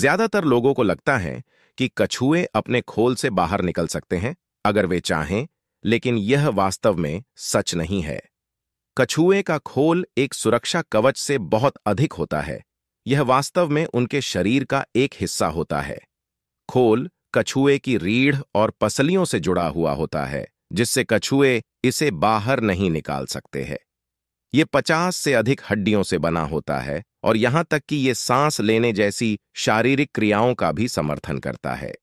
ज्यादातर लोगों को लगता है कि कछुए अपने खोल से बाहर निकल सकते हैं अगर वे चाहें लेकिन यह वास्तव में सच नहीं है कछुए का खोल एक सुरक्षा कवच से बहुत अधिक होता है यह वास्तव में उनके शरीर का एक हिस्सा होता है खोल कछुए की रीढ़ और पसलियों से जुड़ा हुआ होता है जिससे कछुए इसे बाहर नहीं निकाल सकते हैं ये 50 से अधिक हड्डियों से बना होता है और यहां तक कि ये सांस लेने जैसी शारीरिक क्रियाओं का भी समर्थन करता है